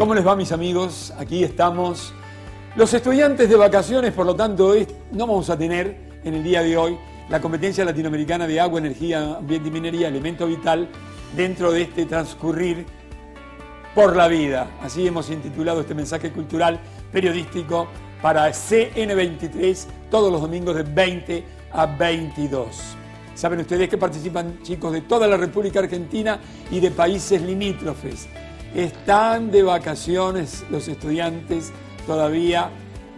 ¿Cómo les va mis amigos? Aquí estamos. Los estudiantes de vacaciones, por lo tanto, no vamos a tener en el día de hoy la competencia latinoamericana de agua, energía, ambiente y minería, elemento vital, dentro de este transcurrir por la vida. Así hemos intitulado este mensaje cultural periodístico para CN23 todos los domingos de 20 a 22. Saben ustedes que participan chicos de toda la República Argentina y de países limítrofes. Están de vacaciones los estudiantes todavía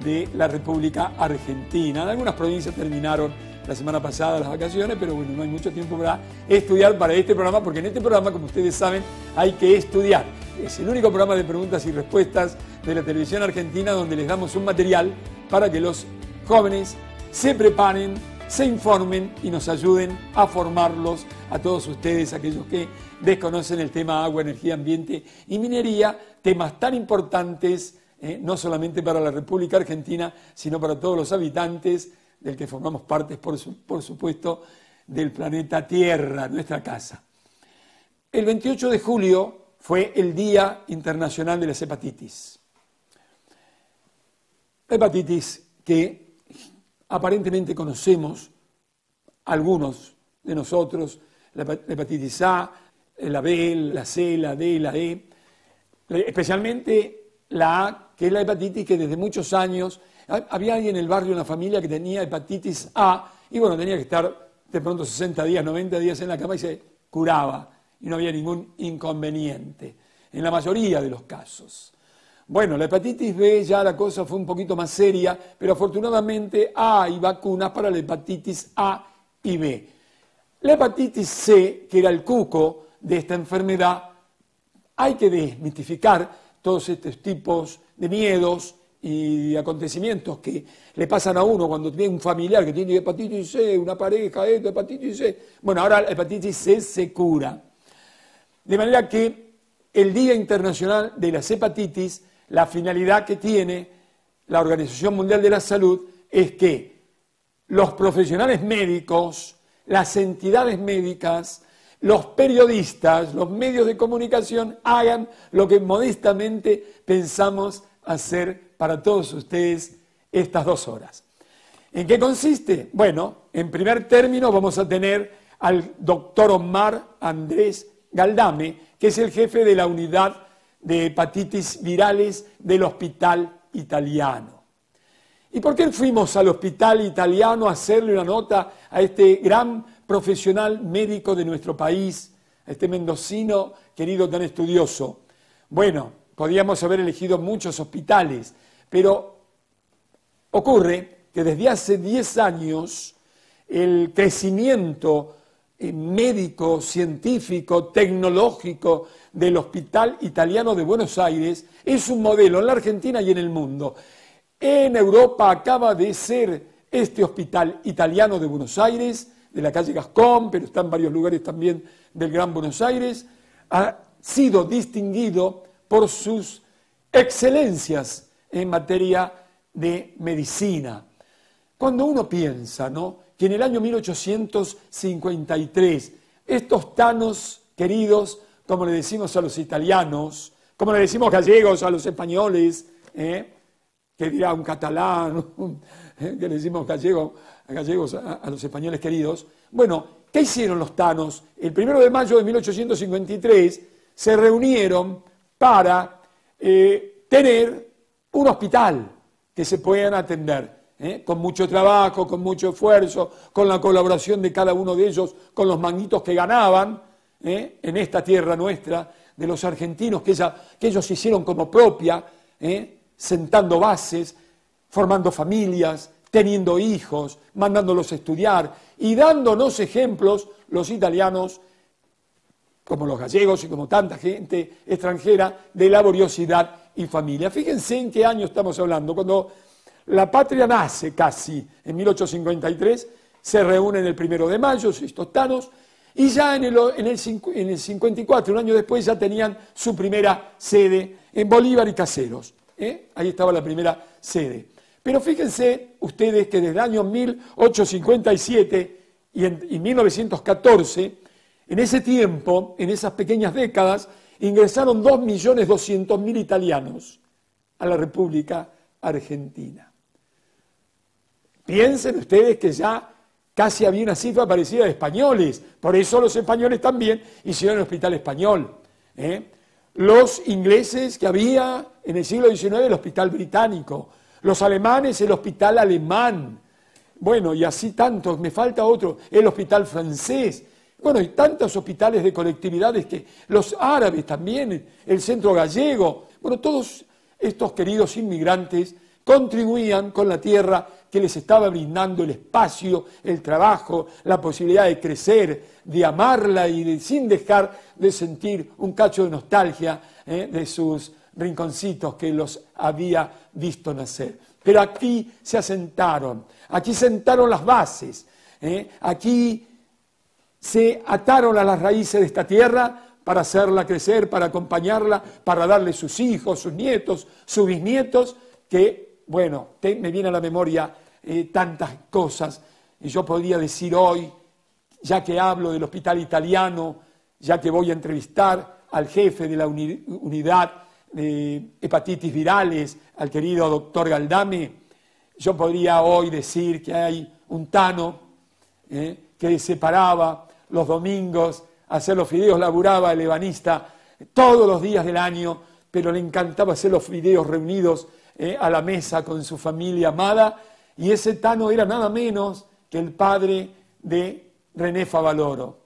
de la República Argentina. En algunas provincias terminaron la semana pasada las vacaciones, pero bueno, no hay mucho tiempo para estudiar para este programa, porque en este programa, como ustedes saben, hay que estudiar. Es el único programa de preguntas y respuestas de la televisión argentina donde les damos un material para que los jóvenes se preparen se informen y nos ayuden a formarlos a todos ustedes, aquellos que desconocen el tema agua, energía, ambiente y minería, temas tan importantes eh, no solamente para la República Argentina, sino para todos los habitantes del que formamos parte, por, por supuesto, del planeta Tierra, nuestra casa. El 28 de julio fue el Día Internacional de las Hepatitis. Hepatitis que aparentemente conocemos, algunos de nosotros, la hepatitis A, la B, la C, la D, la E, especialmente la A, que es la hepatitis que desde muchos años, había alguien en el barrio, una familia que tenía hepatitis A, y bueno, tenía que estar de pronto 60 días, 90 días en la cama y se curaba, y no había ningún inconveniente, en la mayoría de los casos. Bueno, la hepatitis B ya la cosa fue un poquito más seria, pero afortunadamente hay vacunas para la hepatitis A y B. La hepatitis C, que era el cuco de esta enfermedad, hay que desmitificar todos estos tipos de miedos y acontecimientos que le pasan a uno cuando tiene un familiar que tiene hepatitis C, una pareja, esto, hepatitis C. Bueno, ahora la hepatitis C se cura. De manera que el Día Internacional de las Hepatitis la finalidad que tiene la Organización Mundial de la Salud es que los profesionales médicos, las entidades médicas, los periodistas, los medios de comunicación hagan lo que modestamente pensamos hacer para todos ustedes estas dos horas. ¿En qué consiste? Bueno, en primer término vamos a tener al doctor Omar Andrés Galdame, que es el jefe de la unidad de hepatitis virales del hospital italiano. ¿Y por qué fuimos al hospital italiano a hacerle una nota a este gran profesional médico de nuestro país, a este mendocino querido tan estudioso? Bueno, podíamos haber elegido muchos hospitales, pero ocurre que desde hace 10 años el crecimiento eh, médico, científico, tecnológico del Hospital Italiano de Buenos Aires, es un modelo en la Argentina y en el mundo. En Europa acaba de ser este Hospital Italiano de Buenos Aires, de la calle Gascón, pero está en varios lugares también del Gran Buenos Aires, ha sido distinguido por sus excelencias en materia de medicina. Cuando uno piensa, ¿no? que en el año 1853 estos tanos queridos, como le decimos a los italianos, como le decimos gallegos a los españoles, ¿eh? que dirá un catalán, que le decimos gallegos a, los españoles queridos, bueno, ¿Qué hicieron los tanos? El primero de mayo de 1853 se reunieron para eh, tener un hospital que se puedan atender. ¿eh? con mucho trabajo, con mucho esfuerzo, con la colaboración de cada uno de ellos, con los manguitos que ganaban ¿eh? en esta tierra nuestra, de los argentinos, que, ellos hicieron como propia, ¿eh? sentando bases, formando familias, teniendo hijos, mandándolos a estudiar y dándonos ejemplos los italianos, como los gallegos y como tanta gente extranjera, de laboriosidad y familia. Fíjense en qué año estamos hablando, cuando la patria nace casi en 1853, se reúnen el primero de mayo, estos tanos, y ya en el, en, el, 54, un año después, ya tenían su primera sede en Bolívar y Caseros. ¿eh? Ahí estaba la primera sede. Pero fíjense ustedes que desde el año 1857 y, en, y 1914, en ese tiempo, en esas pequeñas décadas, ingresaron 2.200.000 italianos a la República Argentina. Piensen ustedes que ya casi había una cifra parecida de españoles, por eso los españoles también hicieron el hospital español. ¿eh? Los ingleses que había en el siglo XIX el hospital británico, los alemanes el hospital alemán, bueno, y así tantos, me falta otro, el hospital francés, bueno, y tantos hospitales de colectividades que los árabes también, el centro gallego, bueno, todos estos queridos inmigrantes contribuían con la tierra que les estaba brindando el espacio, el trabajo, la posibilidad de crecer, de amarla y sin dejar de sentir un cacho de nostalgia ¿eh? de sus rinconcitos que los había visto nacer. Pero aquí se asentaron, aquí sentaron las bases, ¿eh? aquí se ataron a las raíces de esta tierra para hacerla crecer, para acompañarla, para darle sus hijos, sus nietos, sus bisnietos, que, bueno, me viene a la memoria eh, tantas cosas. Y yo podría decir hoy, ya que hablo del hospital italiano, ya que voy a entrevistar al jefe de la unidad de hepatitis virales, al querido doctor Galdame, yo podría hoy decir que hay un tano eh, que separaba los domingos, hacer los fideos, laburaba el ebanista eh, todos los días del año, pero le encantaba hacer los fideos reunidos a la mesa con su familia amada y ese Tano era nada menos que el padre de René Favaloro.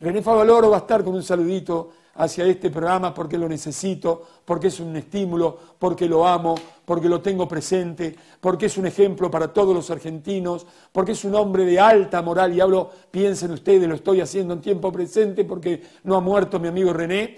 René Favaloro va a estar con un saludito hacia este programa porque lo necesito, porque es un estímulo, porque lo amo, porque lo tengo presente, porque es un ejemplo para todos los argentinos, porque es un hombre de alta moral y hablo, piensen ustedes, lo estoy haciendo en tiempo presente porque no ha muerto mi amigo René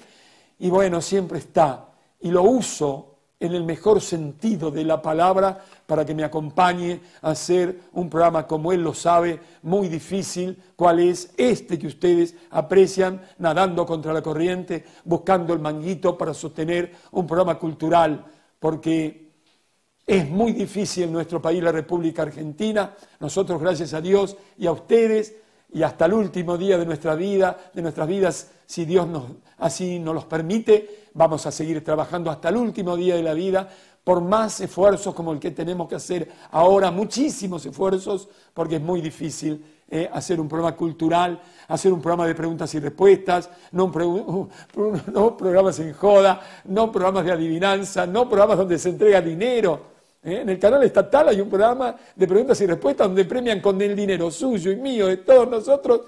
y bueno, siempre está y lo uso en el mejor sentido de la palabra para que me acompañe a hacer un programa como él lo sabe, muy difícil, cuál es este que ustedes aprecian, nadando contra la corriente, buscando el manguito para sostener un programa cultural, porque es muy difícil en nuestro país, la República Argentina, nosotros gracias a Dios y a ustedes, y hasta el último día de nuestra vida, de nuestras vidas, si Dios así nos los permite, vamos a seguir trabajando hasta el último día de la vida por más esfuerzos como el que tenemos que hacer ahora, muchísimos esfuerzos, porque es muy difícil eh, hacer un programa cultural, hacer un programa de preguntas y respuestas, no, programas en joda, no programas de adivinanza, no programas donde se entrega dinero. ¿eh? En el canal estatal hay un programa de preguntas y respuestas donde premian con el dinero suyo y mío, de todos nosotros,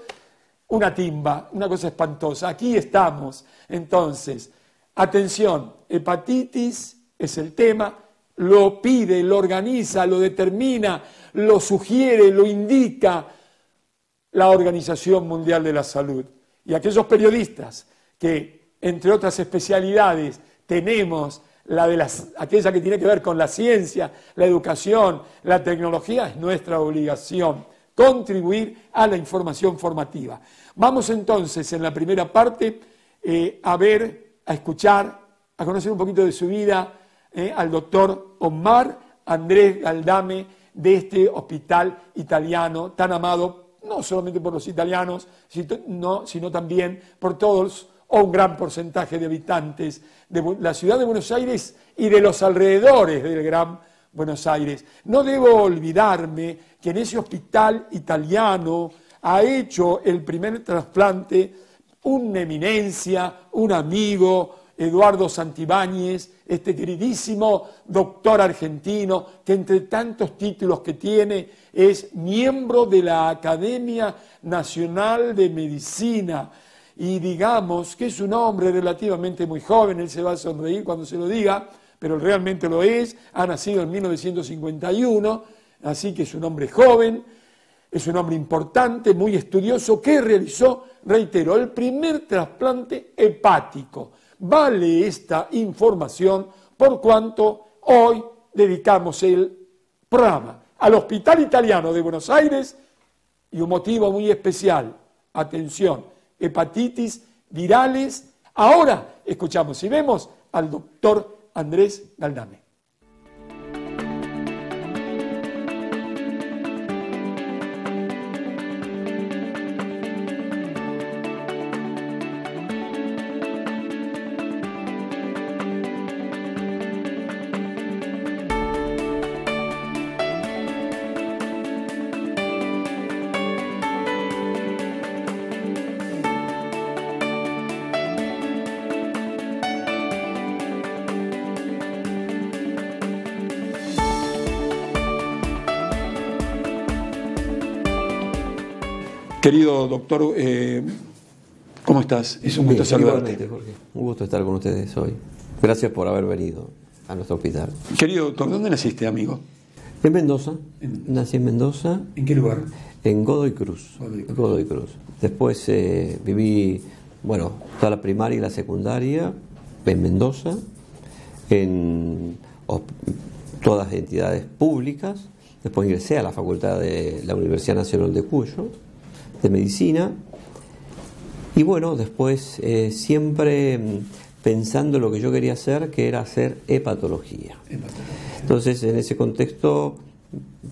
una timba, una cosa espantosa. Aquí estamos. Entonces, Atención, hepatitis es el tema, lo pide, lo organiza, lo determina, lo sugiere, lo indica la Organización Mundial de la Salud. Y aquellos periodistas que, entre otras especialidades, tenemos la de las, aquella que tiene que ver con la ciencia, la educación, la tecnología, es nuestra obligación contribuir a la información formativa. Vamos entonces en la primera parte eh, a ver a escuchar, a conocer un poquito de su vida, eh, al doctor Omar Andrés Galdame de este hospital italiano tan amado, no solamente por los italianos, sino también por todos o un gran porcentaje de habitantes de la ciudad de Buenos Aires y de los alrededores del Gran Buenos Aires. No debo olvidarme que en ese hospital italiano ha hecho el primer trasplante una eminencia, un amigo, Eduardo Santibáñez, este queridísimo doctor argentino, que entre tantos títulos que tiene es miembro de la Academia Nacional de Medicina. Y digamos que es un hombre relativamente muy joven, él se va a sonreír cuando se lo diga, pero realmente lo es, ha nacido en 1951, así que es un hombre joven, es un hombre importante, muy estudioso, que realizó, reitero, el primer trasplante hepático. Vale esta información por cuanto hoy dedicamos el programa al Hospital Italiano de Buenos Aires y un motivo muy especial, atención, hepatitis virales. Ahora escuchamos y vemos al doctor Andrés Galdame. Querido doctor, eh, ¿cómo estás? Es un gusto saludarte. Un gusto estar con ustedes hoy. Gracias por haber venido a nuestro hospital. Querido doctor, ¿dónde naciste, amigo? En Mendoza. Nací en Mendoza. ¿En qué lugar? En Godoy Cruz. Godoy Después eh, viví, bueno, toda la primaria y la secundaria en Mendoza, en todas entidades públicas. Después ingresé a la facultad de la Universidad Nacional de Cuyo de medicina. Y bueno, después eh, siempre mm, pensando lo que yo quería hacer, que era hacer hepatología. Entonces, en ese contexto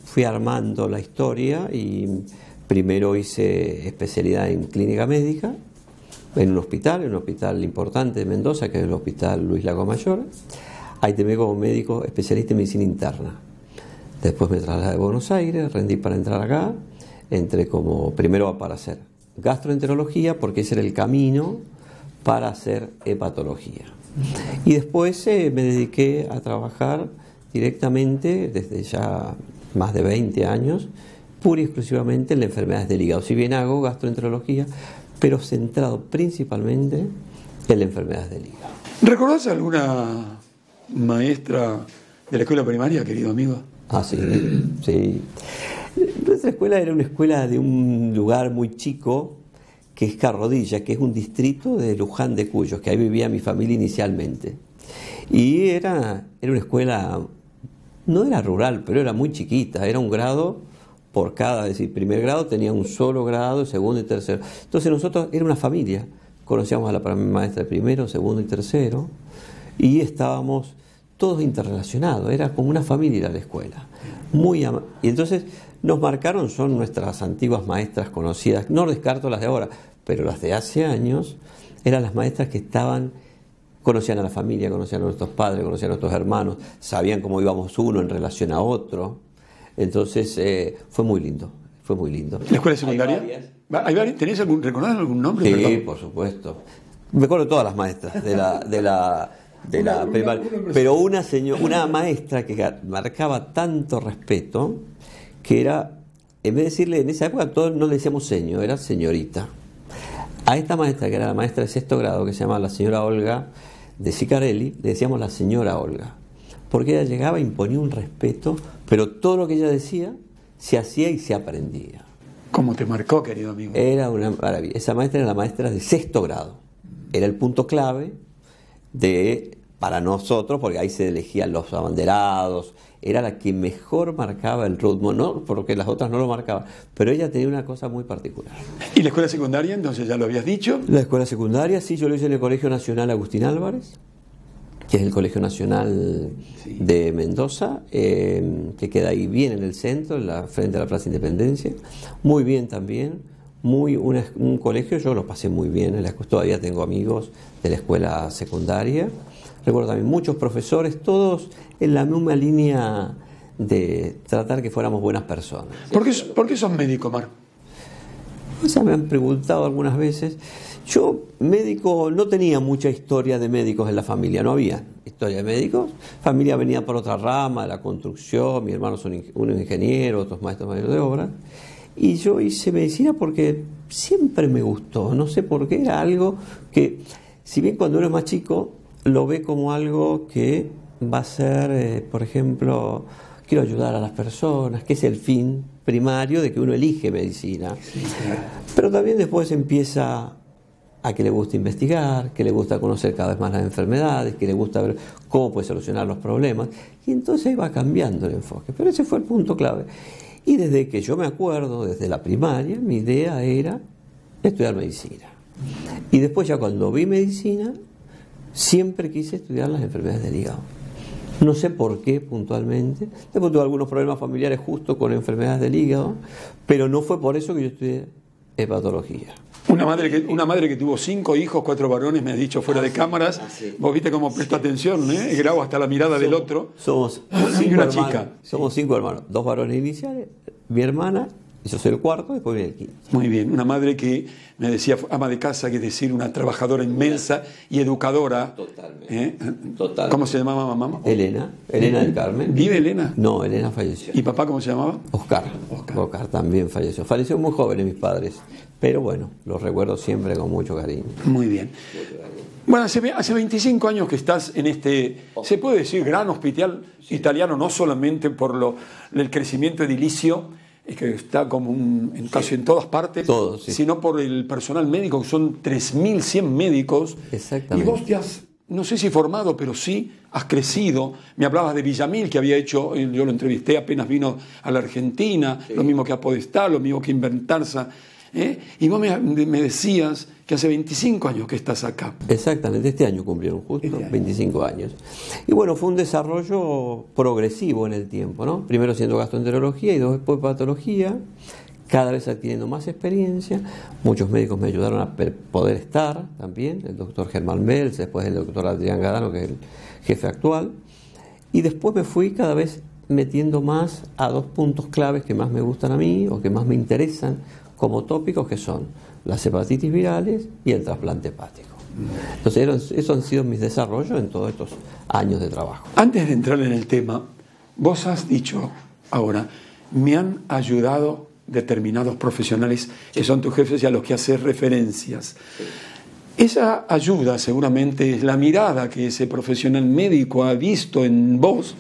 fui armando la historia y primero hice especialidad en clínica médica en un hospital, en un hospital importante de Mendoza, que es el Hospital Luis Lago Mayor. Ahí terminé como médico especialista en medicina interna. Después me trasladé a Buenos Aires, rendí para entrar acá entre como primero para hacer gastroenterología, porque ese era el camino para hacer hepatología. Y después eh, me dediqué a trabajar directamente desde ya más de 20 años, pura y exclusivamente en las enfermedades del hígado. Si bien hago gastroenterología, pero centrado principalmente en las enfermedades del hígado. ¿Recordás alguna maestra de la escuela primaria, querido amigo? Ah, sí, sí. Nuestra escuela era una escuela de un lugar muy chico, que es Carrodilla, que es un distrito de Luján de Cuyos, que ahí vivía mi familia inicialmente. Y era, era una escuela, no era rural, pero era muy chiquita, era un grado por cada, es decir, primer grado tenía un solo grado, segundo y tercero. Entonces nosotros era una familia, conocíamos a la maestra de primero, segundo y tercero, y estábamos todos interrelacionados, era como una familia la escuela. Muy y entonces nos marcaron son nuestras antiguas maestras conocidas, no descarto las de ahora, pero las de hace años eran las maestras que estaban conocían a la familia, conocían a nuestros padres, conocían a nuestros hermanos, sabían cómo íbamos uno en relación a otro. Entonces eh, fue muy lindo, fue muy lindo. ¿La escuela secundaria? Hay algún, algún nombre? Sí, por supuesto. Me acuerdo todas las maestras de la, de la, de la primaria. Pero una, señora una maestra que marcaba tanto respeto, que era, en vez de decirle, en esa época todos no le decíamos señor, era señorita. A esta maestra, que era la maestra de sexto grado, que se llamaba la señora Olga de Sicarelli, le decíamos la señora Olga, porque ella llegaba, imponía un respeto, pero todo lo que ella decía se hacía y se aprendía. ¿Cómo te marcó, querido amigo? Era una maravilla. Esa maestra era la maestra de sexto grado. Era el punto clave de para nosotros, porque ahí se elegían los abanderados, era la que mejor marcaba el ritmo, no porque las otras no lo marcaban, pero ella tenía una cosa muy particular. ¿Y la escuela secundaria, entonces ya lo habías dicho? La escuela secundaria, sí, yo lo hice en el Colegio Nacional Agustín Álvarez, que es el Colegio Nacional de Mendoza, em, que queda ahí bien en el centro, en la, frente a la Plaza Independencia, muy bien también, muy un colegio, yo lo pasé muy bien, todavía tengo amigos de la escuela secundaria recuerdo también muchos profesores, todos en la misma línea de tratar que fuéramos buenas personas. ¿Por qué, ¿por sos médico, Mar? O me han preguntado algunas veces. Yo, médico, no tenía mucha historia de médicos en la familia, no había historia de médicos. Familia venía por otra rama, la construcción, mi hermano es un, ingeniero, otros maestros mayores de obra. Y yo hice medicina porque siempre me gustó, no sé por qué, era algo que, si bien cuando uno es más chico, lo ve como algo que va a ser, eh, por ejemplo, quiero ayudar a las personas, que es el fin primario de que uno elige medicina. Pero también después empieza a que le gusta investigar, que le gusta conocer cada vez más las enfermedades, que le gusta ver cómo puede solucionar los problemas. Y entonces ahí va cambiando el enfoque. Pero ese fue el punto clave. Y desde que yo me acuerdo, desde la primaria, mi idea era estudiar medicina. Y después ya cuando vi medicina, siempre quise estudiar las enfermedades del hígado. No sé por qué puntualmente. Después tuve algunos problemas familiares justo con enfermedades del hígado, pero no fue por eso que yo estudié hepatología. Una madre, que, una madre que tuvo cinco hijos, cuatro varones, me ha dicho fuera ah, de cámaras. Ah, Vos viste cómo presta atención, ¿eh? Grabo hasta la mirada del otro. Somos cinco una hermanos, chica. Somos cinco hermanos, dos varones iniciales, mi hermana yo soy el cuarto, después viene el Muy bien, una madre que me decía ama de casa, que decir, una trabajadora inmensa y educadora. ¿Eh? Totalmente. ¿Cómo se llamaba mamá? Elena, Elena del Carmen. ¿Vive Elena? No, Elena falleció. ¿Y papá cómo se llamaba? Oscar. Oscar. también falleció. Falleció muy joven mis padres, pero bueno, los recuerdo siempre con mucho cariño. Muy bien. Bueno, hace, hace 25 años que estás en este, oh. se puede decir, gran hospital italiano, no solamente por el crecimiento edilicio, es que está como en casi en todas partes, sino por el personal médico, que son 3.100 médicos. Exactamente. Y vos te has, no sé si formado, pero sí has crecido. Me hablabas de Villamil, que había hecho, eh, yo lo entrevisté apenas vino a la Argentina, lo mismo que Apodestá, lo mismo que Inventarza. ¿eh? Y vos me decías hace 25 años que estás acá. Exactamente, este año cumplieron justo 25 este años. Y bueno, fue un desarrollo progresivo en el tiempo, ¿no? Primero siendo gastroenterología y después patología, cada vez adquiriendo más experiencia. Muchos médicos me ayudaron a poder estar también, el doctor Germán Mels, después el doctor Adrián Gadano, que es el jefe actual. Y después me fui cada vez metiendo más a dos puntos claves que más me gustan a mí o que más me interesan como tópicos, que son las hepatitis virales y el trasplante hepático. Entonces, esos han sido mis desarrollos en todos estos años de trabajo. Antes de entrar en el tema, vos has dicho ahora, me han ayudado determinados profesionales que son tus jefes y a los que haces referencias. Esa ayuda seguramente es la mirada que ese profesional médico ha visto en vos,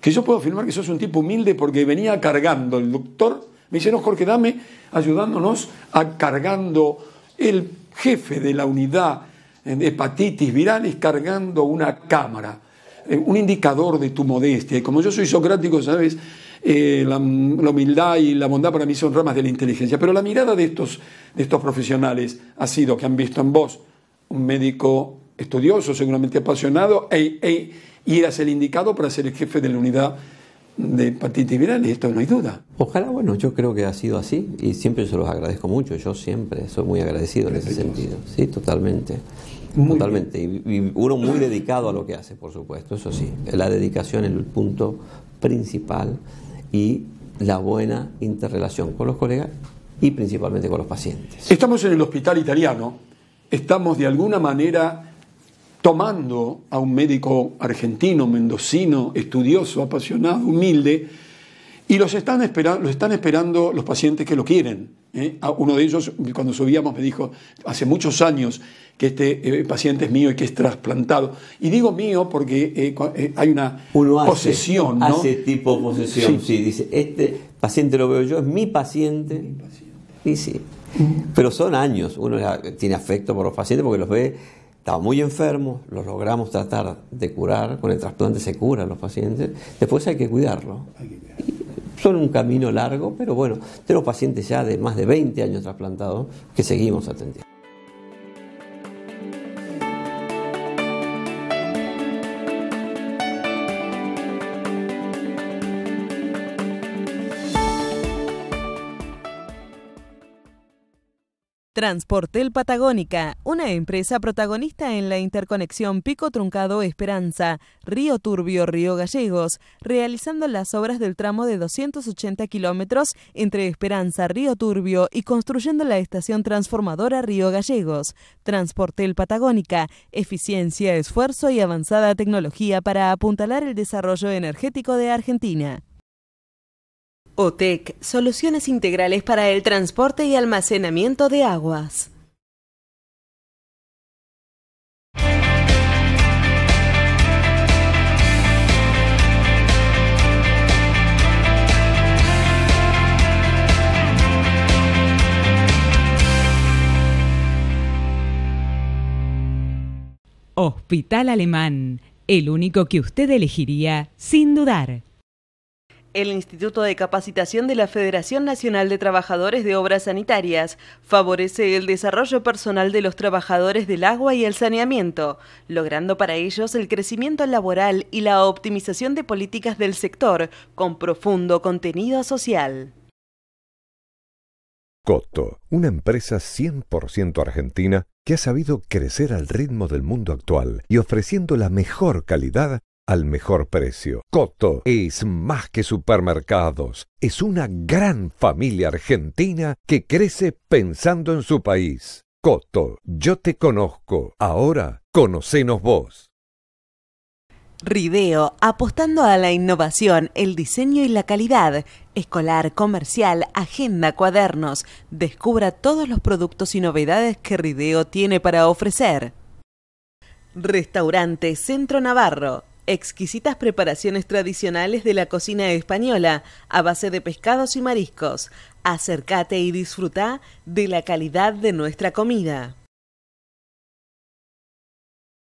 que yo puedo afirmar que sos un tipo humilde porque venía cargando el doctor me dicen, Jorge, dame ayudándonos a cargando el jefe de la unidad de hepatitis virales, cargando una cámara, eh, un indicador de tu modestia. Y como yo soy socrático, ¿sabes? Eh, la, humildad y la bondad para mí son ramas de la inteligencia. Pero la mirada de estos, de estos profesionales ha sido que han visto en vos un médico estudioso, seguramente apasionado, e, e, y eras el indicado para ser el jefe de la unidad de hepatitis viral, y esto no hay duda. Ojalá, bueno, yo creo que ha sido así y siempre se los agradezco mucho, yo siempre soy muy agradecido en ese sentido, sí, totalmente. totalmente, y, y, uno muy dedicado a lo que hace, por supuesto, eso sí, la dedicación es el punto principal y la buena interrelación con los colegas y principalmente con los pacientes. Estamos en el hospital italiano, estamos de alguna manera tomando a un médico argentino, mendocino, estudioso, apasionado, humilde, y los están, esperando, los están esperando los pacientes que lo quieren. ¿eh? Uno de ellos, cuando subíamos, me dijo, hace muchos años que este eh, paciente es mío y que es trasplantado. Y digo mío porque eh, hay una posesión. ¿no? Hace tipo posesión, sí. Dice, este paciente lo veo yo, es mi paciente. Mi sí. Pero son años. Uno tiene afecto por los pacientes porque los ve estaba muy enfermo, lo logramos tratar de curar, con el trasplante se curan los pacientes, después hay que cuidarlo. son un camino largo, pero bueno, tenemos pacientes ya de más de 20 años trasplantados que seguimos atendiendo. Transportel Patagónica, una empresa protagonista en la interconexión Pico Truncado Esperanza, Río Turbio, Río Gallegos, realizando las obras del tramo de 280 kilómetros entre Esperanza, Río Turbio y construyendo la estación transformadora Río Gallegos. Transportel Patagónica, eficiencia, esfuerzo y avanzada tecnología para apuntalar el desarrollo energético de Argentina. OTEC, soluciones integrales para el transporte y almacenamiento de aguas. Hospital Alemán, el único que usted elegiría sin dudar. El Instituto de Capacitación de la Federación Nacional de Trabajadores de Obras Sanitarias favorece el desarrollo personal de los trabajadores del agua y el saneamiento, logrando para ellos el crecimiento laboral y la optimización de políticas del sector con profundo contenido social. Coto, una empresa 100% argentina que ha sabido crecer al ritmo del mundo actual y ofreciendo la mejor calidad al mejor precio. Coto es más que supermercados, es una gran familia argentina que crece pensando en su país. Coto, yo te conozco, ahora conocenos vos. Rideo, apostando a la innovación, el diseño y la calidad. Escolar, comercial, agenda, cuadernos. Descubra todos los productos y novedades que Rideo tiene para ofrecer. Restaurante Centro Navarro Exquisitas preparaciones tradicionales de la cocina española a base de pescados y mariscos. Acércate y disfruta de la calidad de nuestra comida.